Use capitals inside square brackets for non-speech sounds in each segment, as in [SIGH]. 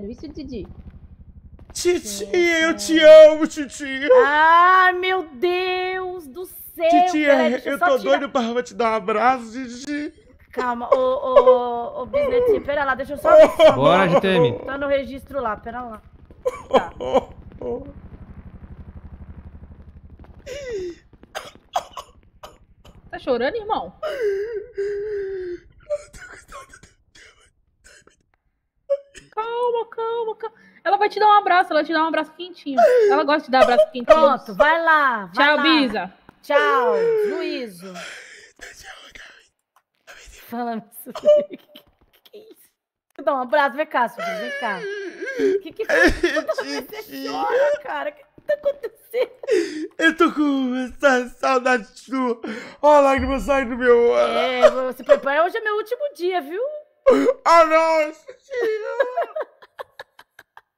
sério. Isso, Didi. Titi, eu te amo, Titi. Ah, meu Deus do céu. Titi, é, eu tô tirar... doido pra te dar um abraço, Titi. Calma, ô, ô, ô, Bisnetinho, pera lá, deixa eu só... [LAUGHS] Bora, GTM. Tá no registro lá, pera lá. Tá. [LAUGHS] Tá chorando, irmão? calma, calma, calma. Ela vai te dar um abraço, ela te dá um abraço quentinho. Ela gosta de dar abraço quentinho. Pronto, vai lá. Vai Tchau, lá. Bisa. Tchau, juízo. Fala, [LAUGHS] que é isso? Dá um abraço, vem cá, Subi, vem cá. Que que é, [LAUGHS] você chora, cara? O que tá acontecendo? Eu tô com essa saudade sua. Ó, a lágrima sai do meu É, você prepara. Hoje é meu último dia, viu? Ah, não!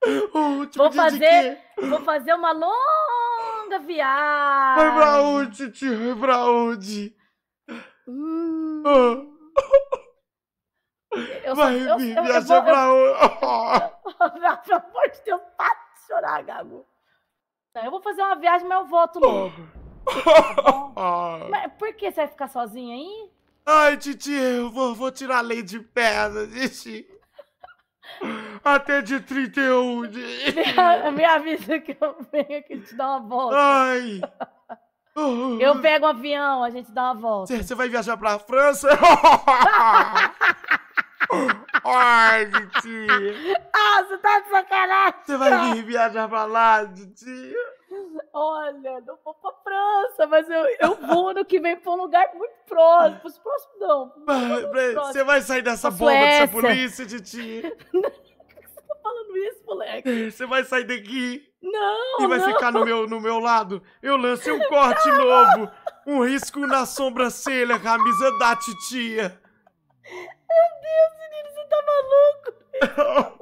[LAUGHS] vou fazer, vou fazer uma longa viagem. Vai pra onde, tio? Vai é pra onde? Hum. Eu Vai, só, eu, é eu, onde? eu, pra onde? Pelo amor de Deus, para de chorar, Gago. Não, eu vou fazer uma viagem, mas eu volto logo. [LAUGHS] Tá ah. mas por que você vai ficar sozinha aí? Ai, Titi, eu vou, vou tirar a lei de perna, Titi. Até de 31. De... Me, me avisa que eu venho aqui te dar uma volta. Ai. [LAUGHS] Eu pego um avião, a gente dá uma volta. Você vai viajar pra França? [LAUGHS] Ai, Titi. [LAUGHS] Ah, você tá de sacanagem. Você vai vir viajar pra lá, Titi. Olha, não vou pra França, mas eu, eu vou no que vem pra um lugar muito próximo. Pros próximos, não. É você vai sair dessa bomba, dessa polícia, Titi. Você [LAUGHS] tá falando isso, moleque? Você vai sair daqui. Não, E vai não. ficar no meu, no meu lado. Eu lancei um corte não. novo. Um risco na sobrancelha, camisa da titia. Meu Deus, menino, você tá maluco? [LAUGHS]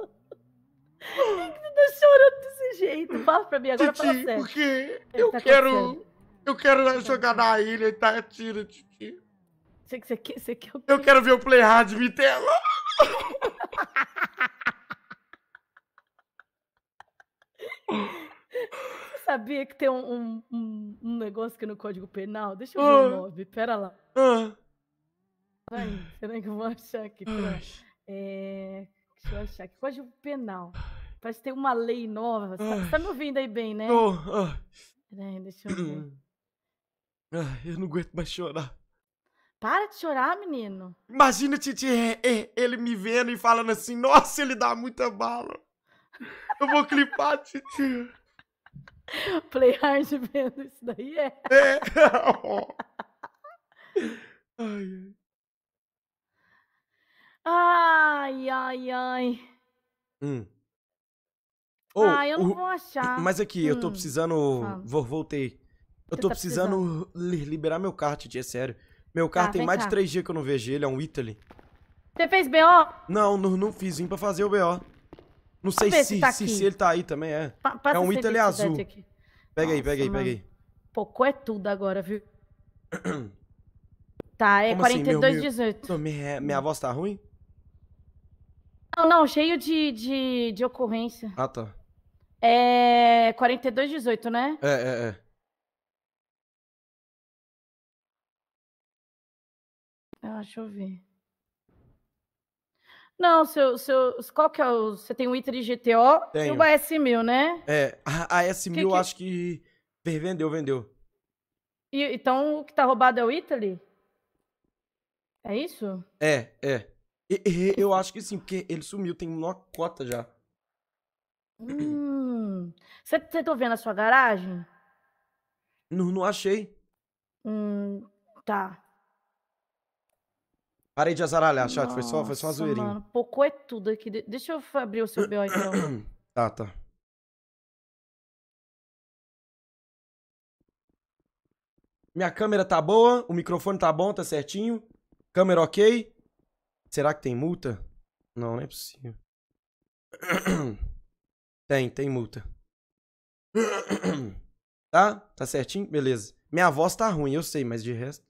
Por que você tá chorando desse jeito? Fala pra mim agora, Titi, fala sério. porque é, eu, tá quero... Eu quero tá jogar na ilha e tá tiro, Titi. Você, você, você quer é Eu quero ver o Playhard Vitela. Você sabia que tem um, um, um, negócio aqui no Código Penal? Deixa eu ver ah. o nome, pera lá. Ah. Ai, será que eu vou achar aqui? Ai. É, deixa eu achar aqui. Código Penal. Parece que tem uma lei nova. Você tá, tá, me ouvindo aí bem, né? Não. Peraí, deixa eu ver. Ah, [CLEARS THROAT] eu não aguento mais chorar. Para de chorar, menino. Imagina, Titi, é, é, ele me vendo e falando assim, nossa, ele dá muita bala. Eu vou clipar, Titi. [LAUGHS] Play hard vendo isso daí é. É. [LAUGHS] ai, ai. Ai, ai, ai. Hum. Oh, ah, eu não o... vou achar. Mas aqui, hum. eu tô hum, precisando. Vou, voltei. Eu Você tô tá precisando, precisando, liberar meu carro, Titi, é sério. Meu carro tá, tem mais cá. de três dias que eu não vejo ele, é um Italy. Você fez BO? Não, não, não fiz, vim pra fazer o BO. Não sei se, tá se, se, ele tá aí também, é. Pa é um Italy azul. Aqui. Pega Nossa, aí, pega aí, pega aí. Pocô é tudo agora, viu? [CLEARS THROAT] tá, é 42,18. Assim? Minha, minha voz tá ruim? Não, não, cheio de, de, de ocorrência. Ah, tá. É 4218, né? É, é, é. Ah, deixa eu ver. Não, seu, seu, qual que é o. Você tem o ITER GTO Tenho. e o AS1000, né? É, a, a S1000 que... acho que vendeu, vendeu. E, então o que tá roubado é o Italy? É isso? É, é. E, e, eu acho que sim, porque ele sumiu, tem uma cota já. Hum. Você tentou ver na sua garagem? Não, não achei. Hum, tá. Parei de azaralhar, chat. Foi só, foi só uma Nossa, zoeirinha. Mano, pocô é tudo aqui. Deixa eu abrir o seu BO então. [CLEARS THROAT] Tá, tá. Minha câmera tá boa, o microfone tá bom, tá certinho. Câmera ok. Será que tem multa? Não, não é possível. [CLEARS THROAT] Tem, tem multa. [CLEARS THROAT] Tá? Tá certinho? Beleza. Minha voz tá ruim, eu sei, mas de resto.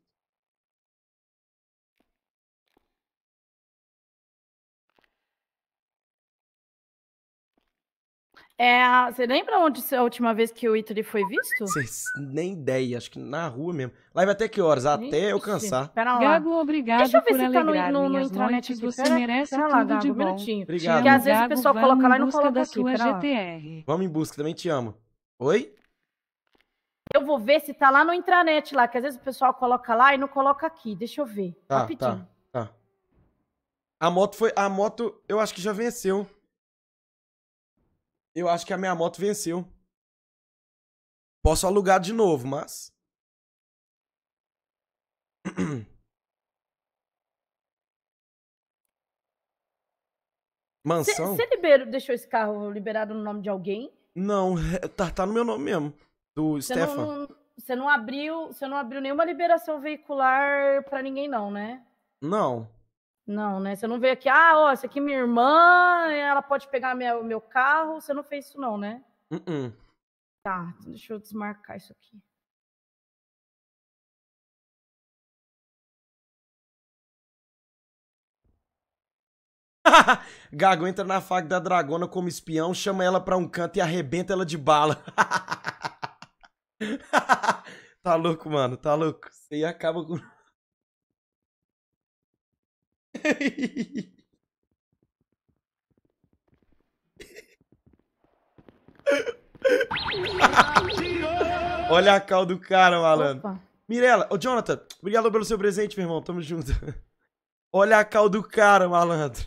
É, você lembra onde a última vez que o Italy foi visto? Cês, nem ideia, acho que na rua mesmo. Live até que horas? Até Ixi, eu cansar. Pera lá. Gago, obrigado Deixa eu ver se tá no, no, no Você pera, merece pera lá, tudo Gago, de um bom. minutinho. Obrigado. Porque às vezes o pessoal coloca lá e não coloca da aqui. Sua GTR. Vamos em busca, também te amo. Oi? Eu vou ver se tá lá no intranet lá, que às vezes o pessoal coloca lá e não coloca aqui. Deixa eu ver. Tá, tá Rapidinho. Tá, tá. A moto foi. A moto, eu acho que já venceu. Eu acho que a minha moto venceu. Posso alugar de novo, mas. [CLEARS THROAT] Mansão? Você liberou, deixou esse carro liberado no nome de alguém? Não, tá, tá no meu nome mesmo. Do cê Stefan. Você não, não, abriu, você não abriu nenhuma liberação veicular para ninguém não, né? Não. Não, né? Você não veio aqui, ah, ó, essa aqui é minha irmã, ela pode pegar minha, meu carro. Você não fez isso, não, né? Uh -uh. Tá, então deixa eu desmarcar isso aqui. [LAUGHS] Gago entra na faca da dragona como espião, chama ela pra um canto e arrebenta ela de bala. [LAUGHS] tá louco, mano, tá louco. Você acaba com. [LAUGHS] Olha a cal do cara, malandro. Opa. Mirela, ô oh, Jonathan, obrigado pelo seu presente, meu irmão. Tamo junto. [LAUGHS] Olha a cal do cara, malandro.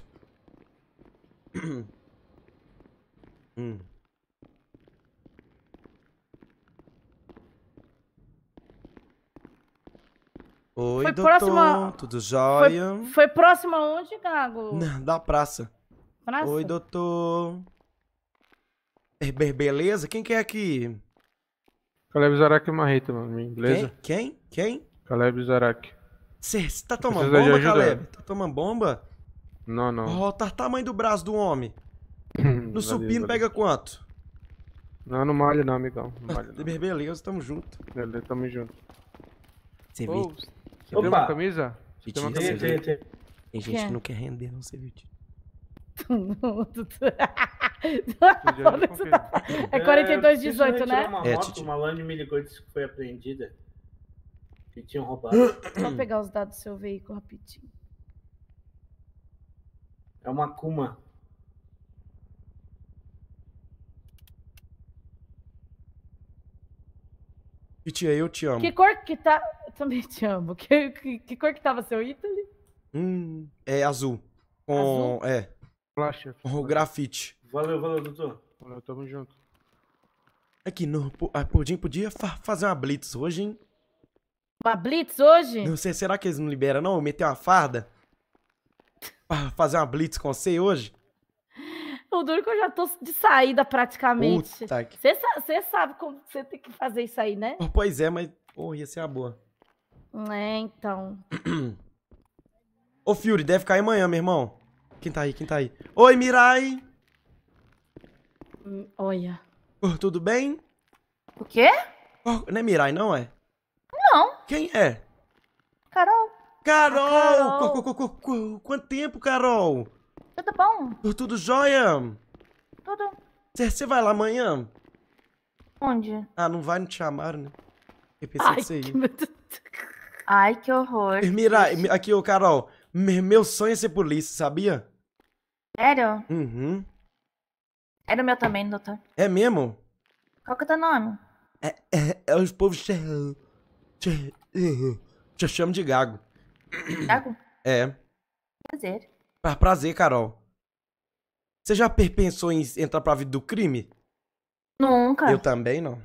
[CLEARS THROAT] hum. Oi, foi doutor, próxima... tudo jóia? Foi, foi próxima onde, Gago? Da praça. praça. Oi, doutor. Beleza? Quem que é aqui? Caleb Zarak Marreta, mano. Beleza? Quem? Quem? Quem? Caleb Zarak. Você tá tomando bomba, Caleb? Tá tomando bomba? Não, não. Ó, oh, tá tamanho do braço do homem. [LAUGHS] No supino pega quanto? Não, não malha não, amigão. Não malha [LAUGHS] não. Beleza, tamo junto. Beleza, tamo junto. Você oh, viu? Você Opa. uma camisa? Você tem uma camisa? Tem, tem, tem. tem gente que, que não quer render, não sei, Vitinho. é 4218, né? é, titi... uma Land me ligou e disse que foi apreendida. Que tinham roubado. Só pegar os dados do seu veículo rapidinho. É uma Kuma. Titia, eu te amo. Que cor que tá também te amo. [LAUGHS] Que, que, que cor que tava seu Italy? Hum, é azul. Com. Azul? É. Flasher. Com o grafite. Valeu, valeu, doutor. Valeu, tamo junto. que no, a Pudim podia fa fazer uma blitz hoje, hein? Uma blitz hoje? Não sei, será que eles não liberam, não? Meter uma farda? pra fazer uma blitz com você hoje? O duro é que eu já tô de saída praticamente. Você sabe como você tem que fazer isso aí, né? Oh, pois é, mas oh, ia ser a boa. É, então. Ô, Fury, deve cair amanhã, meu irmão. Quem tá aí? Quem tá aí? Oi, Mirai! Hum, olha. Oh, tudo bem? O quê? Oh, não é Mirai, não é? Não. Quem é? Carol. Carol! Carol. Qu -qu -qu Quanto tempo, Carol? Tudo bom? tudo jóia? Tudo. Você vai lá amanhã? Onde? Ah, não vai, não te chamaram, né? Eu pensei Ai, que você ia. Ai, que horror. Mira, aqui, o Carol, meu sonho é ser polícia, sabia? Sério? Uhum. Era o meu também, doutor. É mesmo? Qual que é o teu nome? É, é, é os povos. Te chamo de Gago. Gago? [CLEARS THROAT] É. Prazer. Pra, prazer, Carol. Você já pensou em entrar pra vida do crime? Nunca. Eu também não.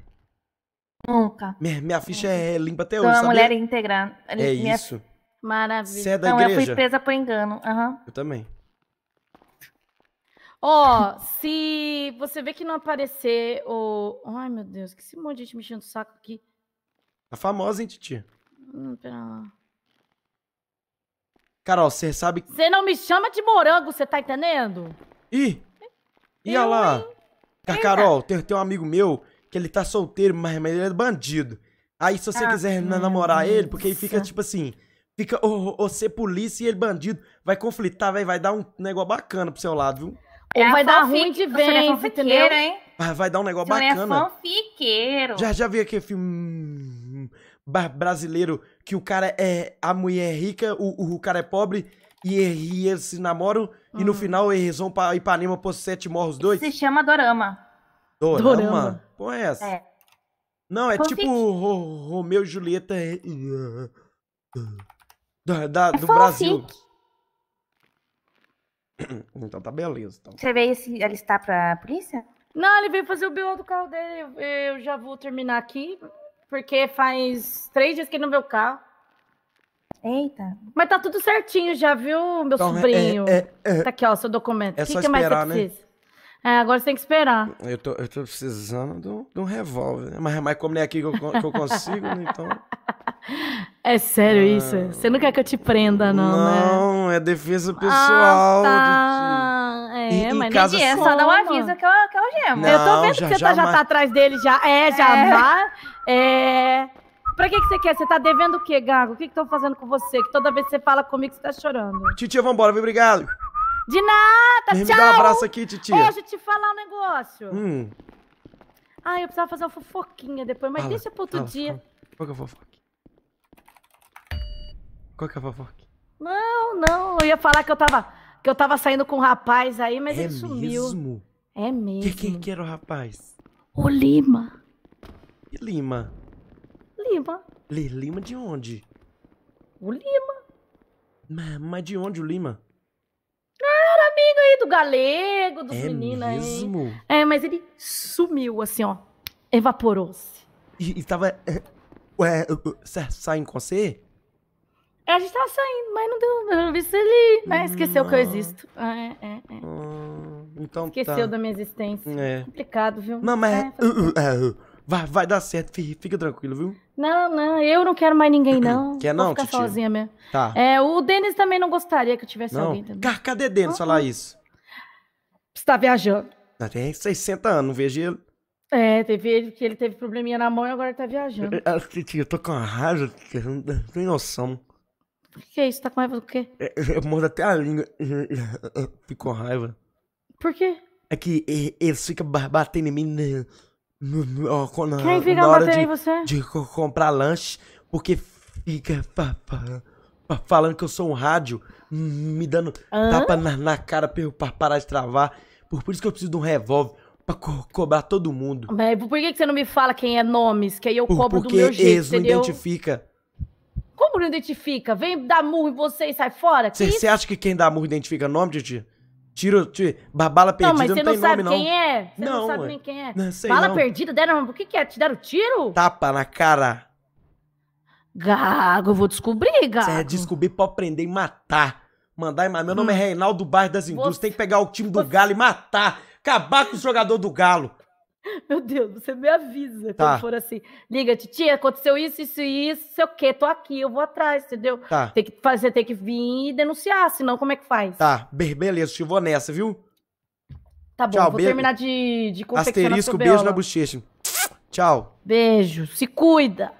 Nunca. Minha, minha ficha Nunca. é limpa até então, hoje. Sou é uma sabia? mulher íntegra. É minha... isso. Maravilha. Você é da então, igreja? eu fui presa por engano. Uhum. Eu também. Ó, oh, se você vê que não aparecer o. Ai, meu Deus, que esse monte de gente mexendo o saco aqui. Tá famosa, hein, Titi? Hum, pera lá. Carol, você sabe. Você não me chama de morango, você tá entendendo? Ih! Ia lá! Carol, tem, tem um amigo meu que ele tá solteiro, mas, ele é bandido. Aí se você ah, quiser namorar ele, porque aí fica tipo assim, fica oh, oh, você polícia e ele bandido, vai conflitar, vai, vai dar um negócio bacana pro seu lado, viu? É Ou é vai dar ruim de vez, é entendeu? Hein? Ah, vai dar um negócio Você é bacana. É fanfiqueiro. Já, já vi aquele filme hum, brasileiro que o cara é. A mulher é rica, o, o cara é pobre. E, e eles se namoram, hum. e no hum. final eles vão pra Ipanema por sete morros dois. se chama Dorama. Dorama? Dorama. Pô, é essa? É. Não, é Fanfic. tipo Ro Romeu e Julieta é, da, da é do Brasil. [COUGHS] Então tá beleza. Então. Você veio se alistar pra polícia? Não, ele veio fazer o BO do carro dele. Eu já vou terminar aqui, porque faz três dias que ele não vê o carro. Eita. Mas tá tudo certinho já, viu, meu então, é, sobrinho? É, é, tá aqui, ó, seu documento. É o que, só que esperar, mais você né? precisa? É, agora você tem que esperar. Eu tô, eu tô precisando de um, de um revólver, né? Mas, mas como nem é aqui que eu, que eu consigo, né? então. É sério é... isso? Você não quer que eu te prenda, não, né? Não, né? é defesa pessoal. Ah, tá. É, em, mas em casa é só dá um que é o, que é o gema. eu tô vendo já, que você já, tá, já mas... tá atrás dele, já é, já é. vá. É... Pra que, que você quer? Você tá devendo o quê, Gago? O que que estão fazendo com você? Que toda vez que você fala comigo, você tá chorando. Titia, vambora, viu? Obrigado. De nada, Vem tchau. Me dá um abraço aqui, Titi. Hoje te falar um negócio. Hum. Ai, eu precisava fazer uma fofoquinha depois, mas fala, deixa pro outro fala, dia. Fala. Qual que é a fofoca? Qual que é a fofoca? Não, não, eu ia falar que eu tava, que eu tava saindo com um rapaz aí, mas é ele sumiu. Mesmo? É mesmo? Que, quem que era o rapaz? O Lima. E Lima? Lima. Lima de onde? O Lima. mas de onde o Lima? amigo aí, do galego, dos é meninos aí. É, mas ele sumiu, assim, ó. Evaporou-se. E, e tava. É, ué, saindo com você? É, a gente tava saindo, mas não deu. não vi se ele né, esqueceu não. que eu existo. É, é, é. Hum, então Esqueceu tá. da minha existência. É. Complicado, viu? Não, mas. É, é foi... uh, uh, uh, Vai, vai dar certo, Fica tranquilo, viu? Não, não, eu não quero mais ninguém, não. [CLEARS THROAT] Quer não, Vou ficar sozinha mesmo. Tá. É, o Denis também não gostaria que eu tivesse não. alguém também. cadê Denis uhum. falar isso? Você tá viajando. Já tem 60 anos, não vejo ele. É, teve ele que ele teve probleminha na mão e agora tá viajando. Eu, é, é, eu tô com uma raiva, eu não tenho noção. O que é isso? Tá com raiva do quê? É, eu mordo até a língua. [LAUGHS] Fico com raiva. Por quê? É que eles ficam batendo em mim. Né? No, no, na, Quem fica na hora batendo de, em você? De comprar lanche, porque fica falando que eu sou um rádio, me dando Hã? tapa na, na cara pra eu parar de travar. Por, por isso que eu preciso de um revólver pra co cobrar todo mundo. Mas por que, que você não me fala quem é nomes? Que aí eu por, cobro do meu jeito, eles não identifica. Como não identifica? Vem dar murro em você e sai fora? Você acha que quem dá murro identifica nome, Titi? Tiro, tiro, babala perdida não, mas você não, não sabe nome, quem não. é? Você não, não sabe nem quem é. Não, sei Bala não. perdida, deram. O que, que é? Te deram tiro? Tapa na cara. Gago, eu vou descobrir, é Gago. Você é descobrir pra prender e matar. Mandar Meu nome é hum. Reinaldo Bairro das Indústrias. Você... Tem que pegar o time do Galo e matar. Acabar com o jogador do Galo. [LAUGHS] Meu Deus, você me avisa tá. quando for assim. Liga, titia, aconteceu isso, isso e isso, sei o quê, tô aqui, eu vou atrás, entendeu? Tá. Tem que fazer, tem que vir e denunciar, senão como é que faz? Tá, beleza, te vou nessa, viu? Tá bom, Tchau, vou terminar de, de confeccionar Asterisco, beijo na bochecha. Tchau. Beijo, se cuida.